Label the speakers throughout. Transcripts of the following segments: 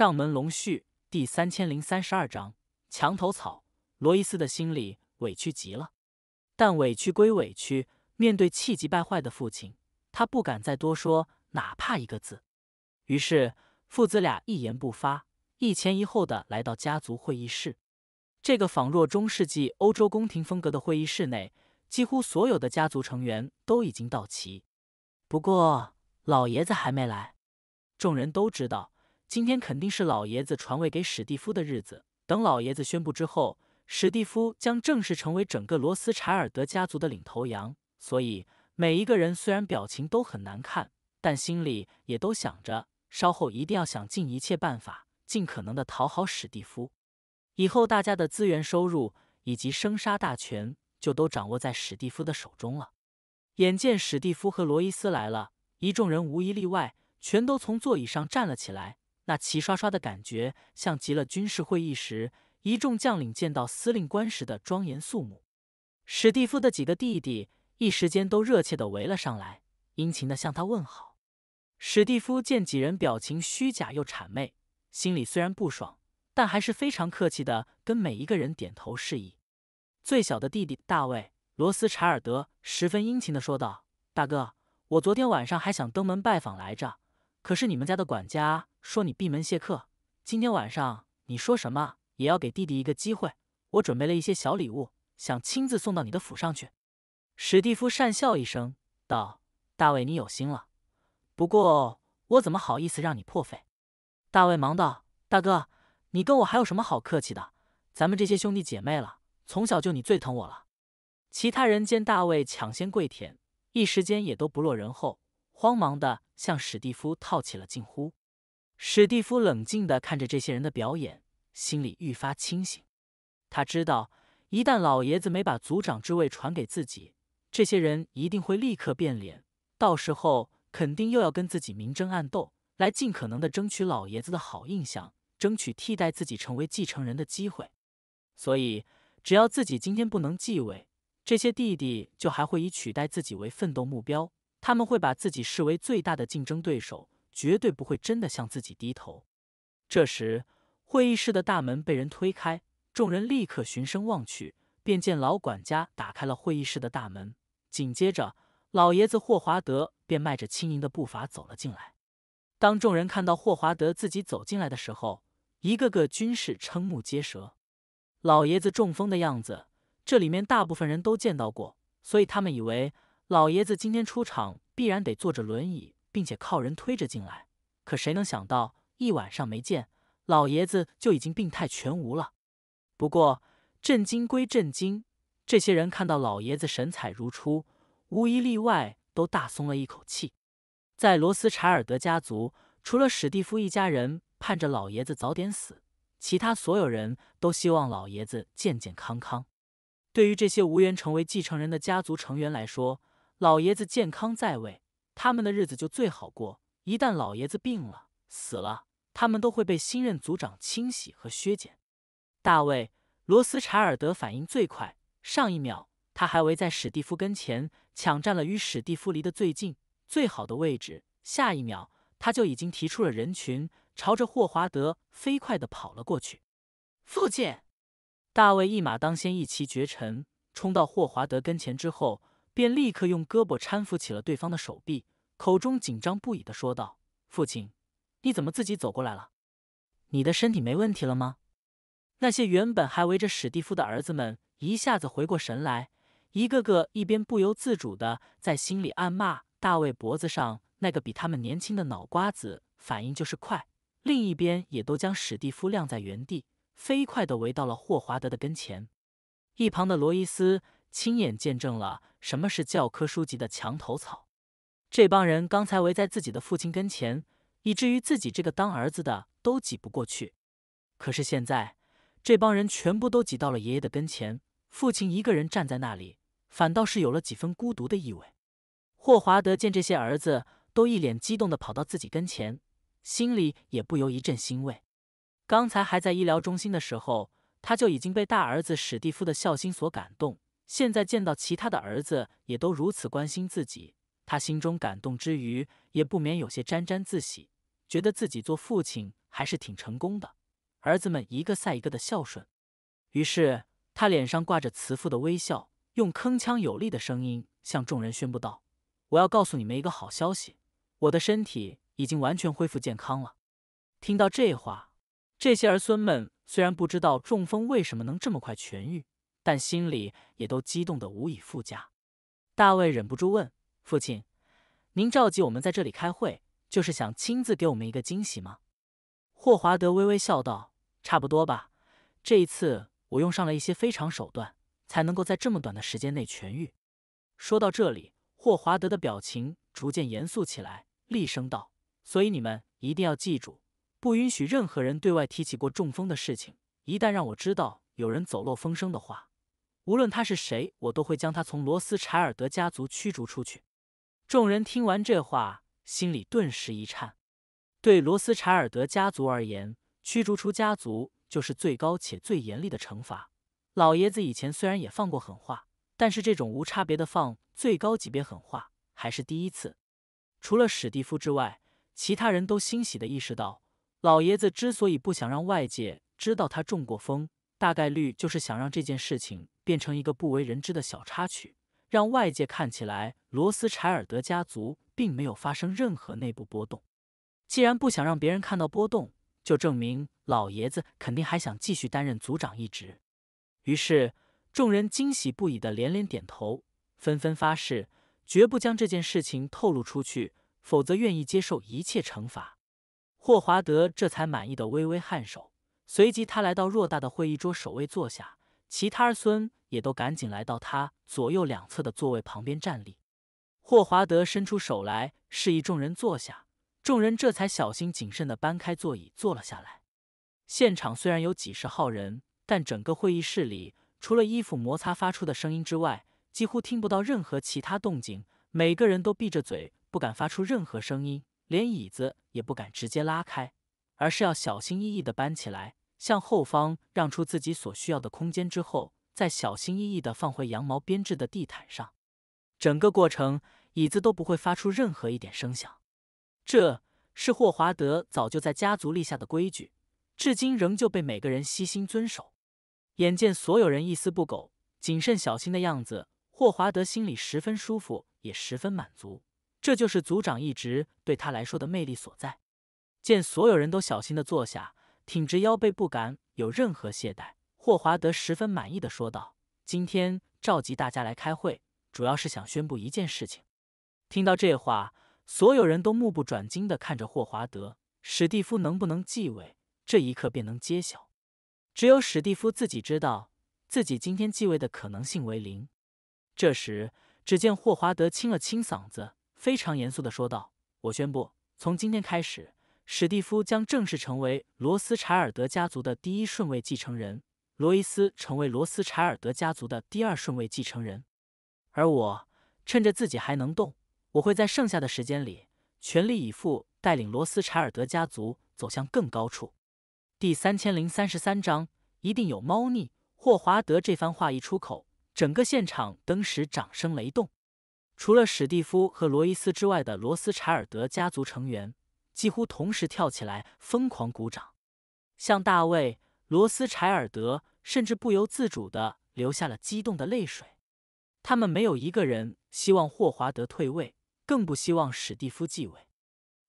Speaker 1: 上门龙婿第三千零三十二章墙头草。罗伊斯的心里委屈极了，但委屈归委屈，面对气急败坏的父亲，他不敢再多说哪怕一个字。于是，父子俩一言不发，一前一后的来到家族会议室。这个仿若中世纪欧洲宫廷风格的会议室内，几乎所有的家族成员都已经到齐，不过老爷子还没来。众人都知道。今天肯定是老爷子传位给史蒂夫的日子。等老爷子宣布之后，史蒂夫将正式成为整个罗斯柴尔德家族的领头羊。所以，每一个人虽然表情都很难看，但心里也都想着，稍后一定要想尽一切办法，尽可能的讨好史蒂夫。以后大家的资源收入以及生杀大权就都掌握在史蒂夫的手中了。眼见史蒂夫和罗伊斯来了，一众人无一例外，全都从座椅上站了起来。那齐刷刷的感觉，像极了军事会议时一众将领见到司令官时的庄严肃穆。史蒂夫的几个弟弟一时间都热切地围了上来，殷勤地向他问好。史蒂夫见几人表情虚假又谄媚，心里虽然不爽，但还是非常客气地跟每一个人点头示意。最小的弟弟大卫·罗斯柴尔德十分殷勤地说道：“大哥，我昨天晚上还想登门拜访来着。”可是你们家的管家说你闭门谢客。今天晚上你说什么也要给弟弟一个机会。我准备了一些小礼物，想亲自送到你的府上去。史蒂夫讪笑一声道：“大卫，你有心了。不过我怎么好意思让你破费？”大卫忙道：“大哥，你跟我还有什么好客气的？咱们这些兄弟姐妹了，从小就你最疼我了。”其他人见大卫抢先跪舔，一时间也都不落人后，慌忙的。向史蒂夫套起了近乎，史蒂夫冷静的看着这些人的表演，心里愈发清醒。他知道，一旦老爷子没把族长之位传给自己，这些人一定会立刻变脸，到时候肯定又要跟自己明争暗斗，来尽可能的争取老爷子的好印象，争取替代自己成为继承人的机会。所以，只要自己今天不能继位，这些弟弟就还会以取代自己为奋斗目标。他们会把自己视为最大的竞争对手，绝对不会真的向自己低头。这时，会议室的大门被人推开，众人立刻循声望去，便见老管家打开了会议室的大门。紧接着，老爷子霍华德便迈着轻盈的步伐走了进来。当众人看到霍华德自己走进来的时候，一个个均是瞠目结舌。老爷子中风的样子，这里面大部分人都见到过，所以他们以为。老爷子今天出场必然得坐着轮椅，并且靠人推着进来。可谁能想到，一晚上没见，老爷子就已经病态全无了。不过，震惊归震惊，这些人看到老爷子神采如初，无一例外都大松了一口气。在罗斯柴尔德家族，除了史蒂夫一家人盼着老爷子早点死，其他所有人都希望老爷子健健康康。对于这些无缘成为继承人的家族成员来说，老爷子健康在位，他们的日子就最好过；一旦老爷子病了死了，他们都会被新任族长清洗和削减。大卫·罗斯柴尔德反应最快，上一秒他还围在史蒂夫跟前，抢占了与史蒂夫离得最近、最好的位置；下一秒，他就已经提出了人群，朝着霍华德飞快地跑了过去。父亲，大卫一马当先，一骑绝尘，冲到霍华德跟前之后。便立刻用胳膊搀扶起了对方的手臂，口中紧张不已地说道：“父亲，你怎么自己走过来了？你的身体没问题了吗？”那些原本还围着史蒂夫的儿子们一下子回过神来，一个个一边不由自主地在心里暗骂大卫脖子上那个比他们年轻的脑瓜子反应就是快，另一边也都将史蒂夫晾在原地，飞快地围到了霍华德的跟前。一旁的罗伊斯。亲眼见证了什么是教科书级的墙头草，这帮人刚才围在自己的父亲跟前，以至于自己这个当儿子的都挤不过去。可是现在，这帮人全部都挤到了爷爷的跟前，父亲一个人站在那里，反倒是有了几分孤独的意味。霍华德见这些儿子都一脸激动的跑到自己跟前，心里也不由一阵欣慰。刚才还在医疗中心的时候，他就已经被大儿子史蒂夫的孝心所感动。现在见到其他的儿子也都如此关心自己，他心中感动之余，也不免有些沾沾自喜，觉得自己做父亲还是挺成功的，儿子们一个赛一个的孝顺。于是他脸上挂着慈父的微笑，用铿锵有力的声音向众人宣布道：“我要告诉你们一个好消息，我的身体已经完全恢复健康了。”听到这话，这些儿孙们虽然不知道中风为什么能这么快痊愈。但心里也都激动的无以复加。大卫忍不住问：“父亲，您召集我们在这里开会，就是想亲自给我们一个惊喜吗？”霍华德微微笑道：“差不多吧。这一次我用上了一些非常手段，才能够在这么短的时间内痊愈。”说到这里，霍华德的表情逐渐严肃起来，厉声道：“所以你们一定要记住，不允许任何人对外提起过中风的事情。一旦让我知道有人走漏风声的话，”无论他是谁，我都会将他从罗斯柴尔德家族驱逐出去。众人听完这话，心里顿时一颤。对罗斯柴尔德家族而言，驱逐出家族就是最高且最严厉的惩罚。老爷子以前虽然也放过狠话，但是这种无差别的放最高级别狠话还是第一次。除了史蒂夫之外，其他人都欣喜的意识到，老爷子之所以不想让外界知道他中过风。大概率就是想让这件事情变成一个不为人知的小插曲，让外界看起来罗斯柴尔德家族并没有发生任何内部波动。既然不想让别人看到波动，就证明老爷子肯定还想继续担任族长一职。于是众人惊喜不已的连连点头，纷纷发誓绝不将这件事情透露出去，否则愿意接受一切惩罚。霍华德这才满意的微微颔首。随即，他来到偌大的会议桌首位坐下，其他儿孙也都赶紧来到他左右两侧的座位旁边站立。霍华德伸出手来，示意众人坐下，众人这才小心谨慎地搬开座椅坐了下来。现场虽然有几十号人，但整个会议室里除了衣服摩擦发出的声音之外，几乎听不到任何其他动静。每个人都闭着嘴，不敢发出任何声音，连椅子也不敢直接拉开，而是要小心翼翼地搬起来。向后方让出自己所需要的空间之后，再小心翼翼地放回羊毛编织的地毯上。整个过程，椅子都不会发出任何一点声响。这是霍华德早就在家族立下的规矩，至今仍旧被每个人悉心遵守。眼见所有人一丝不苟、谨慎小心的样子，霍华德心里十分舒服，也十分满足。这就是族长一职对他来说的魅力所在。见所有人都小心的坐下。挺直腰背，不敢有任何懈怠。霍华德十分满意的说道：“今天召集大家来开会，主要是想宣布一件事情。”听到这话，所有人都目不转睛的看着霍华德。史蒂夫能不能继位，这一刻便能揭晓。只有史蒂夫自己知道自己今天继位的可能性为零。这时，只见霍华德清了清嗓子，非常严肃的说道：“我宣布，从今天开始。”史蒂夫将正式成为罗斯柴尔德家族的第一顺位继承人，罗伊斯成为罗斯柴尔德家族的第二顺位继承人。而我趁着自己还能动，我会在剩下的时间里全力以赴，带领罗斯柴尔德家族走向更高处。第三千零三十三章一定有猫腻。霍华德这番话一出口，整个现场登时掌声雷动。除了史蒂夫和罗伊斯之外的罗斯柴尔德家族成员。几乎同时跳起来，疯狂鼓掌，像大卫·罗斯柴尔德，甚至不由自主地流下了激动的泪水。他们没有一个人希望霍华德退位，更不希望史蒂夫继位。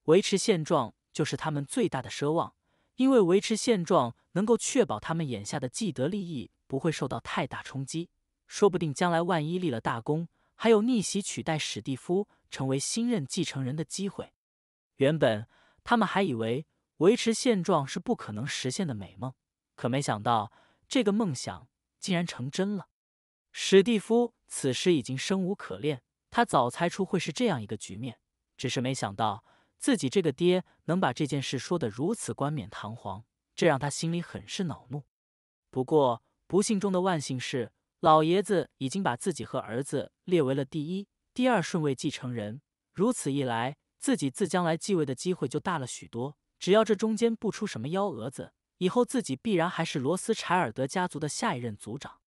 Speaker 1: 维持现状就是他们最大的奢望，因为维持现状能够确保他们眼下的既得利益不会受到太大冲击。说不定将来万一立了大功，还有逆袭取代史蒂夫，成为新任继承人的机会。原本。他们还以为维持现状是不可能实现的美梦，可没想到这个梦想竟然成真了。史蒂夫此时已经生无可恋，他早猜出会是这样一个局面，只是没想到自己这个爹能把这件事说得如此冠冕堂皇，这让他心里很是恼怒。不过不幸中的万幸是，老爷子已经把自己和儿子列为了第一、第二顺位继承人，如此一来。自己自将来继位的机会就大了许多，只要这中间不出什么幺蛾子，以后自己必然还是罗斯柴尔德家族的下一任族长。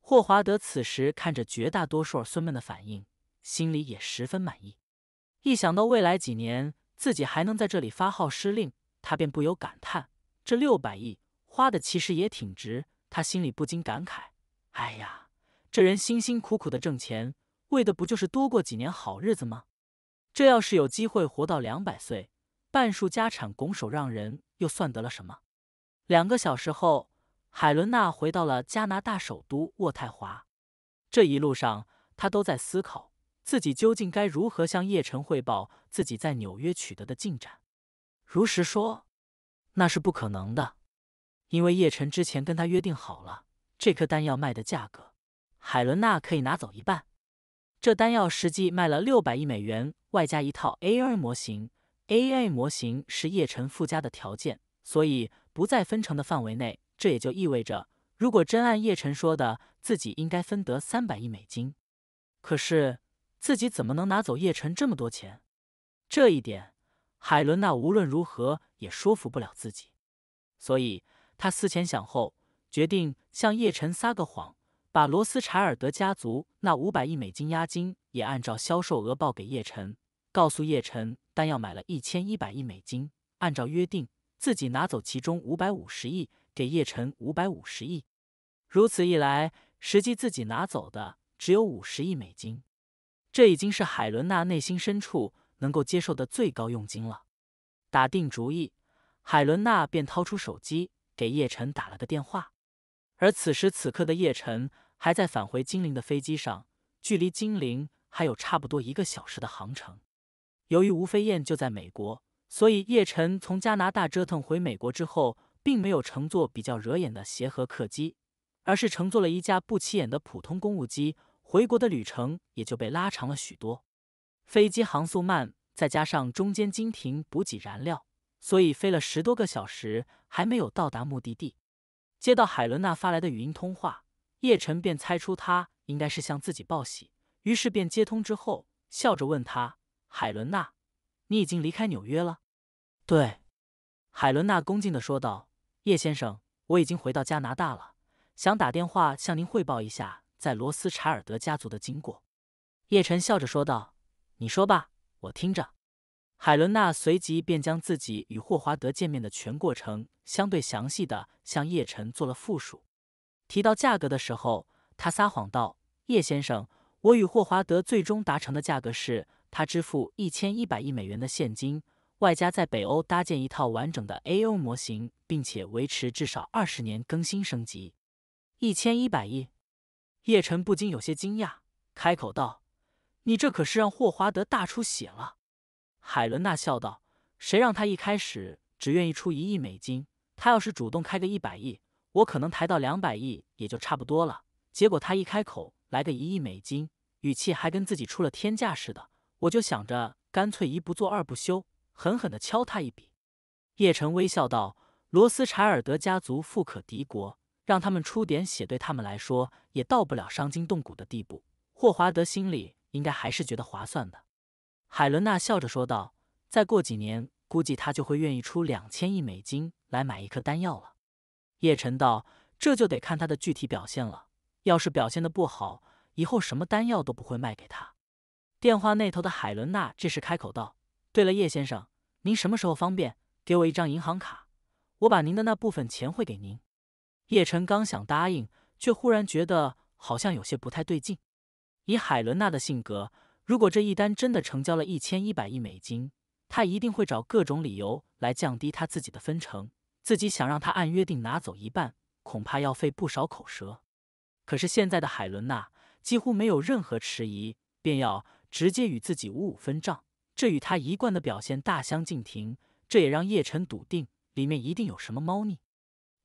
Speaker 1: 霍华德此时看着绝大多数儿孙们的反应，心里也十分满意。一想到未来几年自己还能在这里发号施令，他便不由感叹：这六百亿花的其实也挺值。他心里不禁感慨：哎呀，这人辛辛苦苦的挣钱，为的不就是多过几年好日子吗？这要是有机会活到两百岁，半数家产拱手让人，又算得了什么？两个小时后，海伦娜回到了加拿大首都渥太华。这一路上，她都在思考自己究竟该如何向叶晨汇报自己在纽约取得的进展。如实说，那是不可能的，因为叶晨之前跟他约定好了，这颗丹药卖的价格，海伦娜可以拿走一半。这丹药实际卖了六百亿美元。外加一套 AI 模型，AI 模型是叶辰附加的条件，所以不在分成的范围内。这也就意味着，如果真按叶晨说的，自己应该分得三百亿美金。可是，自己怎么能拿走叶晨这么多钱？这一点，海伦娜无论如何也说服不了自己，所以她思前想后，决定向叶晨撒个谎。把罗斯柴尔德家族那五百亿美金押金也按照销售额报给叶晨，告诉叶晨丹要买了一千一百亿美金，按照约定自己拿走其中五百五十亿，给叶晨五百五十亿。如此一来，实际自己拿走的只有五十亿美金，这已经是海伦娜内心深处能够接受的最高佣金了。打定主意，海伦娜便掏出手机给叶晨打了个电话。而此时此刻的叶晨还在返回金陵的飞机上，距离金陵还有差不多一个小时的航程。由于吴飞燕就在美国，所以叶晨从加拿大折腾回美国之后，并没有乘坐比较惹眼的协和客机，而是乘坐了一架不起眼的普通公务机。回国的旅程也就被拉长了许多。飞机航速慢，再加上中间经停补给燃料，所以飞了十多个小时还没有到达目的地。接到海伦娜发来的语音通话，叶晨便猜出她应该是向自己报喜，于是便接通之后，笑着问她：“海伦娜，你已经离开纽约了？”对，海伦娜恭敬的说道：“叶先生，我已经回到加拿大了，想打电话向您汇报一下在罗斯柴尔德家族的经过。”叶晨笑着说道：“你说吧，我听着。”海伦娜随即便将自己与霍华德见面的全过程相对详细的向叶晨做了复述。提到价格的时候，他撒谎道：“叶先生，我与霍华德最终达成的价格是他支付一千一百亿美元的现金，外加在北欧搭建一套完整的 A O 模型，并且维持至少二十年更新升级。”一千一百亿，叶晨不禁有些惊讶，开口道：“你这可是让霍华德大出血了。”海伦娜笑道：“谁让他一开始只愿意出一亿美金？他要是主动开个一百亿，我可能抬到两百亿也就差不多了。结果他一开口来个一亿美金，语气还跟自己出了天价似的，我就想着干脆一不做二不休，狠狠地敲他一笔。”叶晨微笑道：“罗斯柴尔德家族富可敌国，让他们出点血，对他们来说也到不了伤筋动骨的地步。霍华德心里应该还是觉得划算的。”海伦娜笑着说道：“再过几年，估计他就会愿意出两千亿美金来买一颗丹药了。”叶晨道：“这就得看他的具体表现了。要是表现的不好，以后什么丹药都不会卖给他。”电话那头的海伦娜这时开口道：“对了，叶先生，您什么时候方便给我一张银行卡？我把您的那部分钱汇给您。”叶晨刚想答应，却忽然觉得好像有些不太对劲。以海伦娜的性格。如果这一单真的成交了一千一百亿美金，他一定会找各种理由来降低他自己的分成。自己想让他按约定拿走一半，恐怕要费不少口舌。可是现在的海伦娜几乎没有任何迟疑，便要直接与自己五五分账，这与他一贯的表现大相径庭。这也让叶晨笃定里面一定有什么猫腻。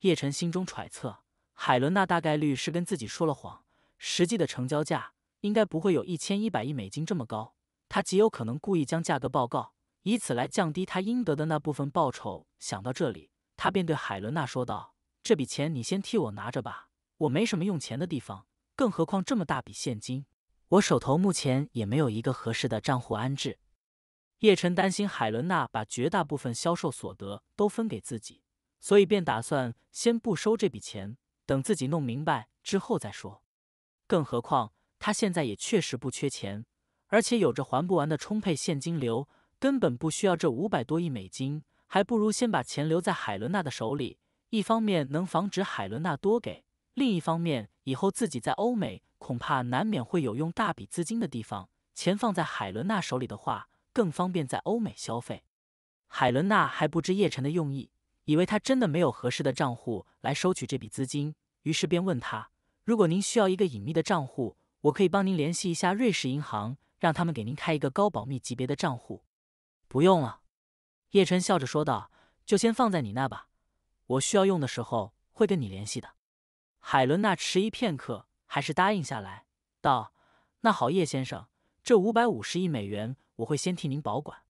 Speaker 1: 叶晨心中揣测，海伦娜大概率是跟自己说了谎，实际的成交价。应该不会有一千一百亿美金这么高，他极有可能故意将价格报告，以此来降低他应得的那部分报酬。想到这里，他便对海伦娜说道：“这笔钱你先替我拿着吧，我没什么用钱的地方，更何况这么大笔现金，我手头目前也没有一个合适的账户安置。”叶晨担心海伦娜把绝大部分销售所得都分给自己，所以便打算先不收这笔钱，等自己弄明白之后再说。更何况。他现在也确实不缺钱，而且有着还不完的充沛现金流，根本不需要这五百多亿美金，还不如先把钱留在海伦娜的手里。一方面能防止海伦娜多给，另一方面以后自己在欧美恐怕难免会有用大笔资金的地方，钱放在海伦娜手里的话更方便在欧美消费。海伦娜还不知叶晨的用意，以为他真的没有合适的账户来收取这笔资金，于是便问他：“如果您需要一个隐秘的账户？”我可以帮您联系一下瑞士银行，让他们给您开一个高保密级别的账户。不用了，叶晨笑着说道，就先放在你那吧，我需要用的时候会跟你联系的。海伦娜迟疑片刻，还是答应下来，道：“那好，叶先生，这五百五十亿美元我会先替您保管。”